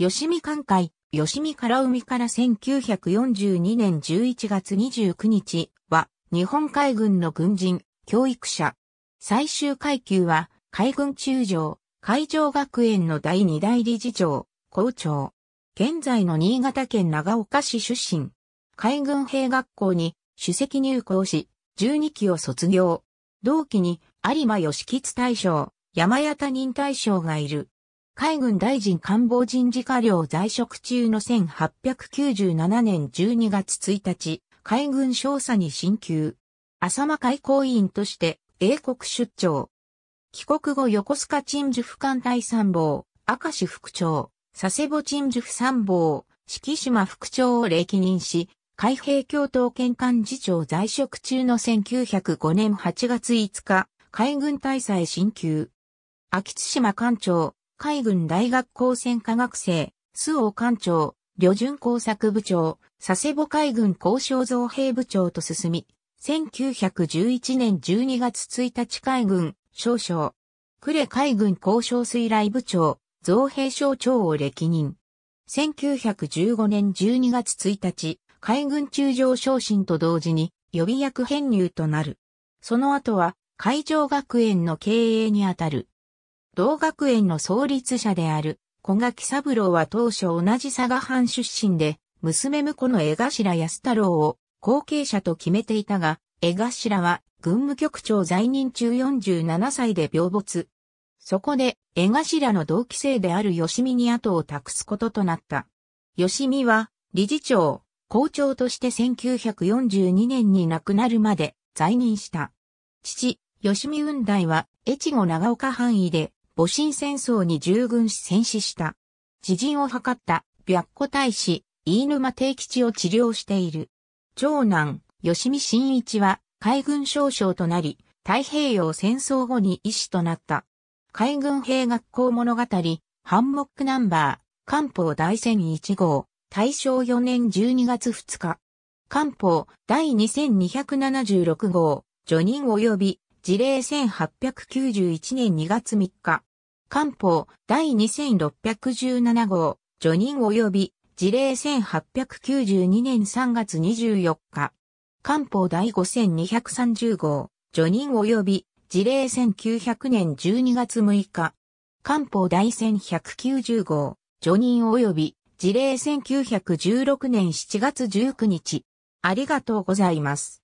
吉見艦会、吉見から海から1942年11月29日は、日本海軍の軍人、教育者。最終階級は、海軍中将、海上学園の第二代理事長、校長。現在の新潟県長岡市出身。海軍兵学校に、主席入校し、12期を卒業。同期に、有馬義吉大将、山谷他人大将がいる。海軍大臣官房人事課僚在職中の1897年12月1日、海軍少佐に進級。浅間海委員として英国出張。帰国後横須賀鎮守府艦隊参謀、明石副長、佐世保鎮守府参謀、四季島副長を歴任し、海兵協闘県幹事長在職中の1905年8月5日、海軍大佐へ進級。秋津島艦長、海軍大学高専科学生、須尾艦長、旅順工作部長、佐世保海軍交渉造兵部長と進み、1911年12月1日海軍少将、呉海軍交渉水来部長、造兵省長を歴任。1915年12月1日、海軍中将昇進と同時に予備役編入となる。その後は海上学園の経営にあたる同学園の創立者である小垣三郎は当初同じ佐賀藩出身で、娘婿の江頭安太郎を後継者と決めていたが、江頭は軍務局長在任中47歳で病没。そこで江頭の同期生である吉見に後を託すこととなった。吉見は理事長、校長として1942年に亡くなるまで在任した。父、吉見雲大は越後長岡範囲で戊辰戦争に従軍し戦死した。知人を図った白虎大使、飯沼定吉を治療している。長男、吉見真一は海軍少将となり、太平洋戦争後に医師となった。海軍兵学校物語、ハンモックナンバー、漢方大戦1号、大正4年12月2日。漢方第2276号、序人及び事例1891年2月3日。官報第2617号、除任及び事例1892年3月24日。官報第5230号、除任及び事例1900年12月6日。官報第1190号、除任及び事例1916年7月19日。ありがとうございます。